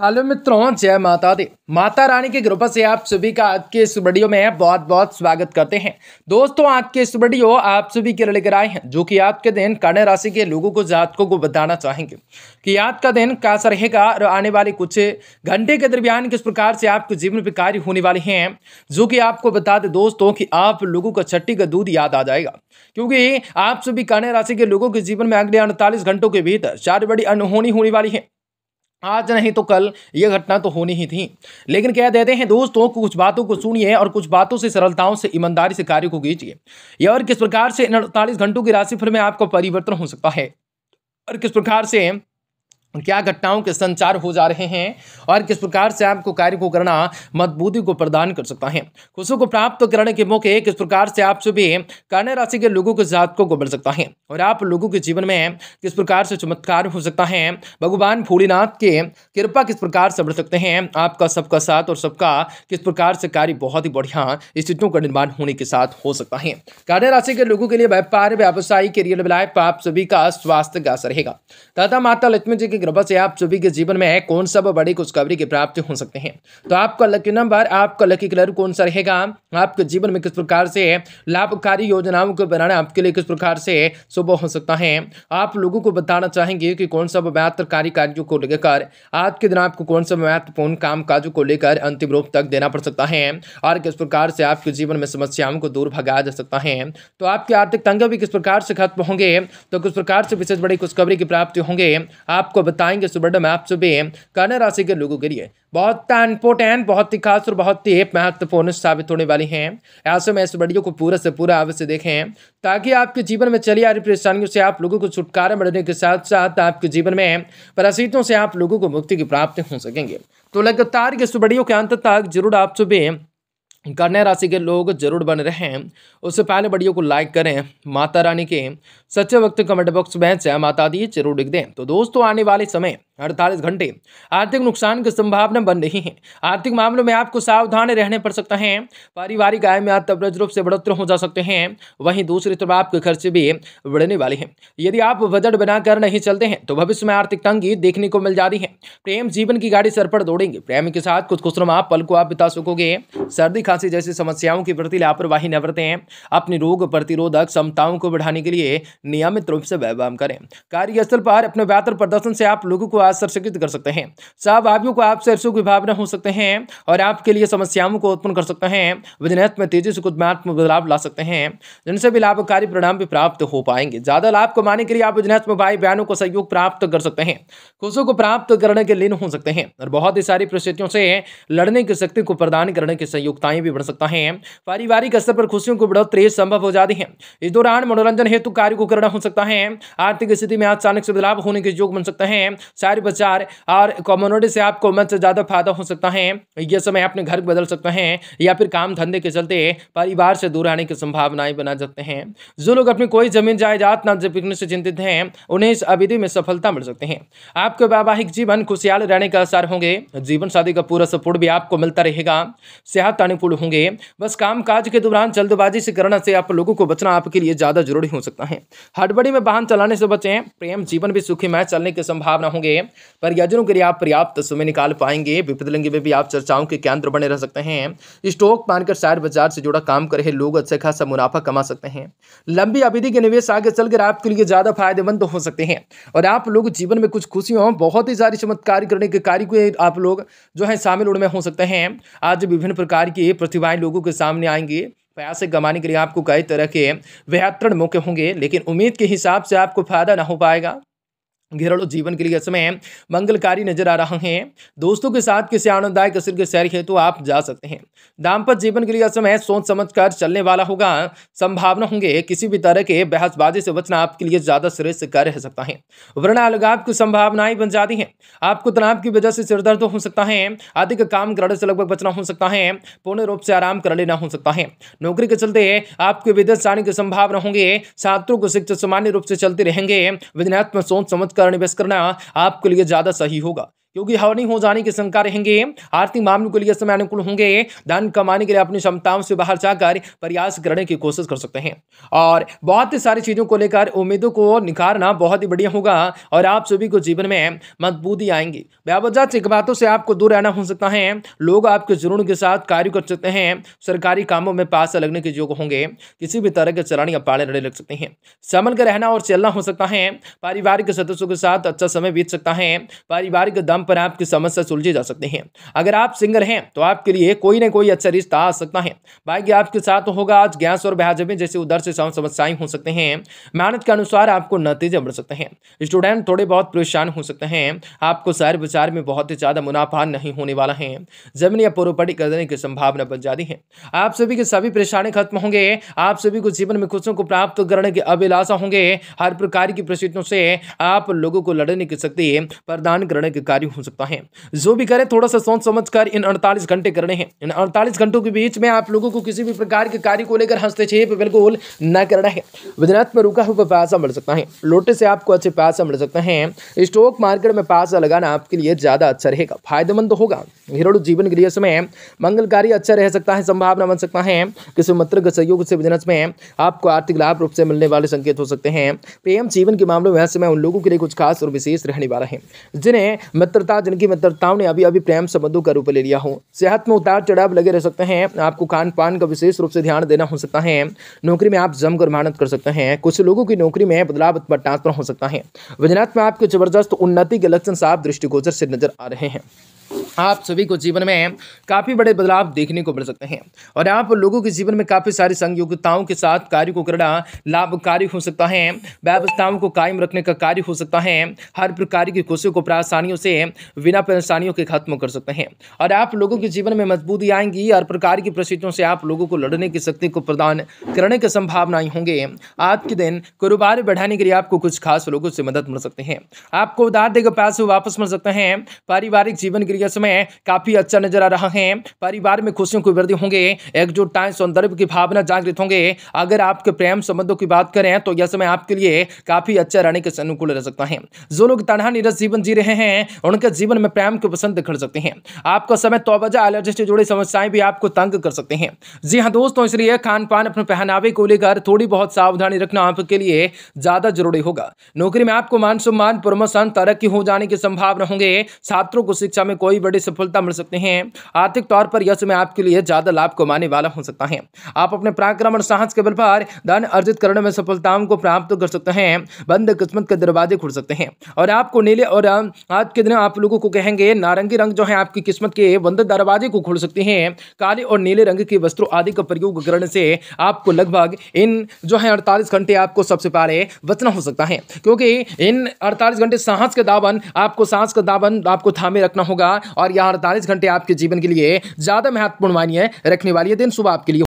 hello मित्रों जय माता दी माता रानी की कृपा से आप सभी का आज के इस वीडियो में बहुत बहुत स्वागत करते हैं दोस्तों आज के इस वीडियो आप सभी के लिए लेकर आए हैं जो कि आज के दिन कन्या राशि के लोगों को जातकों को बताना चाहेंगे कि आज का दिन कैसा रहेगा और आने वाले कुछ घंटे के दरमियान किस प्रकार से आपके जीवन पर कार्य होने वाले हैं जो कि आपको बता दें दोस्तों की आप लोगों का छट्टी का दूध याद आ जाएगा क्योंकि आप सभी कन्या राशि के लोगों के जीवन में अगले अड़तालीस घंटों के भीतर चार बड़ी अनहोनी होने वाली है आज नहीं तो कल ये घटना तो होनी ही थी लेकिन कह देते हैं दोस्तों कुछ बातों को सुनिए और कुछ बातों से सरलताओं से ईमानदारी से कार्य को कीजिए या और किस प्रकार से इन अड़तालीस घंटों की राशि फिर में आपका परिवर्तन हो सकता है और किस प्रकार से क्या घटनाओं के संचार हो जा रहे हैं और किस प्रकार से आपको कार्य को करना मजबूती को प्रदान कर सकता है खुशी को प्राप्त करने के मौके किस प्रकार से आप सभी कन्या राशि के लोगों के जातकों को मिल सकता है और आप लोगों के जीवन में किस प्रकार से चमत्कार हो सकता है भगवान भोलेनाथ के कृपा किस प्रकार से बढ़ सकते हैं आपका सबका साथ और सबका किस प्रकार से कार्य बहुत ही बढ़िया स्थितियों का निर्माण होने के साथ हो सकता है कन्या राशि के लोगों के लिए व्यापार व्यवसायी रियल लाइफ आप सभी का स्वास्थ्य का रहेगा दादा माता लक्ष्मी जी के ग्रह से आप सभी के जीवन में है कौन सा बड़ी खुशखबरी की प्राप्ति हो सकते हैं तो आपका लकी नंबर आपका लकी कलर कौन सा रहेगा आपके जीवन में किस प्रकार से लाभकारी योजनाओं को बनाना आपके लिए किस प्रकार से शुभ हो सकता है आप लोगों को बताना चाहेंगे कि कौन सब महत्वकारी कार्यों को लेकर आज के दिन आपको कौन सा महत्वपूर्ण काम काजों को लेकर अंतिम रूप तक देना पड़ सकता है और किस प्रकार से आपके जीवन में समस्याओं को दूर भगाया जा सकता है तो आपके आर्थिक तंग भी किस प्रकार से खत्म होंगे तो किस प्रकार से विशेष बड़ी खुशखबरी की प्राप्ति होंगे आपको बताएंगे सुबर्ड आप सुबह कन्या राशि के लोगों के लिए बहुत इंपोर्टेंट बहुत ही खास और बहुत ही महत्वपूर्ण साबित होने वाली हैं ऐसे में इस वीडियो को पूरा से पूरा अवश्य देखें ताकि आपके जीवन में चली आ रही परेशानियों से आप लोगों को छुटकारा मिलने के साथ साथ आपके जीवन में परासीतों से आप लोगों को मुक्ति की प्राप्ति हो सकेंगे तो लगातार के सुबड़ियों के अंत तक जरूर आप सुबह कन्या राशि के लोग जरूर बन रहे हैं उससे पहले वीडियो को लाइक करें माता रानी के सच्चे वक्त कमेंट बॉक्स में जय माता दी जरूर लिख दें तो दोस्तों आने वाले समय अड़तालीस घंटे आर्थिक नुकसान की संभावना बन रही है आर्थिक मामलों में आपको सावधान रहने पड़ सकता है पारिवारिक आय में आप रूप से बढ़ोतर हो जा सकते हैं वहीं दूसरी तरफ आपके खर्चे भी बढ़ने वाले हैं यदि आप बजट बनाकर नहीं चलते हैं तो भविष्य में आर्थिक तंगी देखने को मिल जाती है प्रेम जीवन की गाड़ी सर पर दौड़ेंगे प्रेम के साथ कुछ रहा पल को आप बिता सकोगे सर्दी खांसी जैसी समस्याओं के प्रति लापरवाही न बरतें अपनी रोग प्रतिरोधक क्षमताओं को बढ़ाने के लिए नियमित रूप से व्यायाम करें कार्यस्थल पर अपने बेहतर प्रदर्शन से आप लोगों को आज सर्वस्वीकृत कर सकते हैं साहब आपको आप सरसों की भावना हो सकते हैं और आपके लिए समस्याओं को उत्पन्न कर सकते हैं विजनेत में तेजी से कुदमात्मक बदलाव ला सकते हैं जिनसे भी लाभकारी परिणाम भी प्राप्त हो पाएंगे ज़्यादा लाभ कमाने के लिए आप विजनेत में भाई बहनों को सहयोग प्राप्त कर सकते हैं खुशों को प्राप्त करने के लीन हो सकते हैं और बहुत ही सारी परिस्थितियों से लड़ने की शक्ति को प्रदान करने की संयुक्ताएं भी बढ़ सकता है पारिवारिक स्तर पर खुशियों को बढ़ोतरी संभव हो जाती है इस दौरान मनोरंजन हेतु कार्य को करना हो सकता है आर्थिक स्थिति में अचानक से बदलाव होने के योग बन सकते हैं प्यार बाजार और कॉमोडिटी से आपको मन से ज़्यादा फायदा हो सकता है यह समय अपने घर बदल सकते हैं या फिर काम धंधे के चलते परिवार से दूर आने की संभावनाएं बना सकते हैं जो लोग अपनी कोई जमीन जायदाद न बिकने से चिंतित हैं उन्हें इस अवधि में सफलता मिल सकते हैं आपके वैवाहिक जीवन खुशहाल रहने के आसार होंगे जीवन शादी का पूरा सपोर्ट भी आपको मिलता रहेगा सेहत अनुकूल होंगे बस काम काज के दौरान जल्दबाजी से करना से आप लोगों को बचना आपके लिए ज़्यादा जरूरी हो सकता है हड़बड़ी में वाहन चलाने से बचें प्रेम जीवन भी सुखीमय चलने की संभावना होंगे हैं पर परियोजनों के लिए आप पर्याप्त समय निकाल पाएंगे विपदलिंग में भी आप चर्चाओं के केंद्र बने रह सकते हैं स्टॉक मानकर शायद बाजार से जुड़ा काम कर रहे लोग अच्छा खासा मुनाफा कमा सकते हैं लंबी अवधि के निवेश आगे चलकर आपके लिए ज़्यादा फायदेमंद हो सकते हैं और आप लोग जीवन में कुछ खुशियों बहुत ही सारी चमत्कार करने के कार्य को आप लोग जो है शामिल उड़ में हो सकते हैं आज विभिन्न प्रकार की प्रतिभाएं लोगों के सामने आएंगे पैसे कमाने के लिए आपको कई तरह के बेहतर मौके होंगे लेकिन उम्मीद के हिसाब से आपको फ़ायदा ना हो पाएगा घरेलू जीवन के लिए समय मंगलकारी नजर आ रहा है दोस्तों के साथ किसी आनंददायक असर के सैर हेतु तो आप जा सकते हैं दाम्पत्य जीवन के लिए समय सोच समझ कर चलने वाला होगा संभावना होंगे किसी भी तरह के बहसबाजी से बचना आपके लिए ज्यादा श्रेष्ठ कार्य रह सकता है वर्ण अलगाव की संभावनाएं बन जाती हैं आपको तनाव की वजह से सिरदर्द हो सकता है अधिक काम करने से लगभग बचना हो सकता है पूर्ण रूप से आराम कर लेना हो सकता है नौकरी के चलते आपके विदेश जाने की संभावना होंगे छात्रों को शिक्षक सामान्य रूप से चलते रहेंगे विज्ञात्मक सोच समझ कर कारण इन्वेस्ट करना आपके लिए ज़्यादा सही होगा क्योंकि हवनी हो जाने की शंका रहेंगे आर्थिक मामलों के लिए समय अनुकूल होंगे धन कमाने के लिए अपनी क्षमताओं से बाहर जाकर प्रयास करने की कोशिश कर सकते हैं और बहुत ही सारी चीज़ों को लेकर उम्मीदों को निखारना बहुत ही बढ़िया होगा और आप सभी को जीवन में मजबूती आएंगी व्यावजात बातों से आपको दूर रहना हो सकता है लोग आपके जुनून के साथ कार्य कर सकते हैं सरकारी कामों में पास लगने के योग होंगे किसी भी तरह के चरण या पाले लड़े लग सकते हैं संभल कर रहना और चलना हो सकता है पारिवारिक सदस्यों के साथ अच्छा समय बीत सकता है पारिवारिक दम नाम पर आपकी समस्या सुलझे जा सकते हैं अगर आप सिंगर हैं तो आपके लिए कोई ना कोई अच्छा रिश्ता आ सकता है भाग्य आपके साथ होगा आज गैस और बेहाजबी जैसे उधर से समस्याएं हो सकते हैं मेहनत के अनुसार आपको नतीजे बढ़ सकते हैं स्टूडेंट थोड़े बहुत परेशान हो सकते हैं आपको शहर विचार में बहुत ही ज़्यादा मुनाफा नहीं होने वाला है जमीन या पूर्वपटी करने की संभावना बन जाती है आप सभी के सभी परेशानी खत्म होंगे आप सभी को जीवन में खुशियों को प्राप्त करने के अभिलाषा होंगे हर प्रकार की प्रसिद्धों से आप लोगों को लड़ने की शक्ति प्रदान करने के कार्य हो सकता है जो भी करें थोड़ा सा सोच समझ कर इन अड़तालीस घंटे करने हैं इन अड़तालीस घंटों के बीच में आप लोगों को किसी भी प्रकार के कार्य को लेकर हस्तक्षेप बिल्कुल न करना है गुजरात में रुका हुआ पैसा मिल सकता है लोटे से आपको अच्छे पैसा मिल सकता है स्टॉक मार्केट में पैसा लगाना आपके लिए ज़्यादा अच्छा रहेगा फायदेमंद तो होगा हिरोड जीवन के लिए समय मंगलकारी अच्छा रह सकता है संभावना बन सकता है किसी मित्र के सहयोग से बिजनेस में आपको आर्थिक लाभ रूप से मिलने वाले संकेत हो सकते हैं प्रेम जीवन के मामले में समय उन लोगों के लिए कुछ खास और विशेष रहने वाला है जिन्हें मित्र मित्रता जिनकी मित्रताओं ने अभी अभी प्रेम संबंधों का रूप ले लिया हो सेहत में उतार चढ़ाव लगे रह सकते हैं आपको खान पान का विशेष रूप से ध्यान देना हो सकता है नौकरी में आप जमकर मेहनत कर सकते हैं कुछ लोगों की नौकरी में बदलाव ट्रांसफर हो सकता है वजनात में जबरदस्त उन्नति के लक्षण साफ दृष्टिगोचर से नजर आ रहे हैं आप सभी को जीवन में काफ़ी बड़े बदलाव देखने को मिल सकते हैं और आप लोगों के जीवन में काफ़ी सारी संयोगिताओं के साथ कार्य को करना लाभकारी हो सकता है व्यवस्थाओं को कायम रखने का कार्य हो सकता है हर प्रकार की खुशियों को परेशानियों से बिना परेशानियों के खत्म कर सकते हैं और आप लोगों के जीवन में मजबूती आएंगी हर प्रकार की परिस्थितियों से आप लोगों को लड़ने की शक्ति को प्रदान करने की संभावनाएं होंगे आज के दिन कारोबार बढ़ाने के लिए आपको कुछ खास लोगों से मदद मिल सकती है आपको उधार देकर पैसे वापस मिल सकते हैं पारिवारिक जीवन के लिए के समय काफी अच्छा नजर आ रहा है परिवार में खुशियों की वृद्धि होंगे एकजुटता सौंदर्य की भावना जागृत होंगे अगर आपके प्रेम संबंधों की बात करें तो यह समय आपके लिए काफी अच्छा रहने के अनुकूल रह सकता है जो लोग तनहा निरस जीवन जी रहे हैं उनके जीवन में प्रेम के पसंद खड़ सकते हैं आपका समय तो वजह एलर्जी से जुड़ी समस्याएं भी आपको तंग कर सकते हैं जी हाँ दोस्तों इसलिए खान पान अपने पहनावे को लेकर थोड़ी बहुत सावधानी रखना आपके लिए ज्यादा जरूरी होगा नौकरी में आपको मान सम्मान प्रमोशन तरक्की हो जाने की संभावना होंगे छात्रों को शिक्षा में कोई कोई बड़ी सफलता मिल सकती है आर्थिक तौर पर यह समय आपके लिए ज्यादा लाभ कमाने वाला हो सकता है आप अपने पराक्रम और साहस के बल पर धन अर्जित करने में सफलताओं को प्राप्त कर सकते हैं बंद किस्मत के दरवाजे खुल सकते हैं और आपको नीले और आज के दिन आप लोगों को कहेंगे नारंगी रंग जो है आपकी किस्मत के बंद दरवाजे को खोल सकते हैं काले और नीले रंग के वस्त्रों आदि का प्रयोग करने से आपको लगभग इन जो है अड़तालीस घंटे आपको सबसे पहले बचना हो सकता है क्योंकि इन अड़तालीस घंटे साहस के दावन आपको सांस का दावन आपको थामे रखना होगा और यह अड़तालीस घंटे आपके जीवन के लिए ज़्यादा महत्वपूर्ण मानिए रखने वाली है दिन सुबह आपके लिए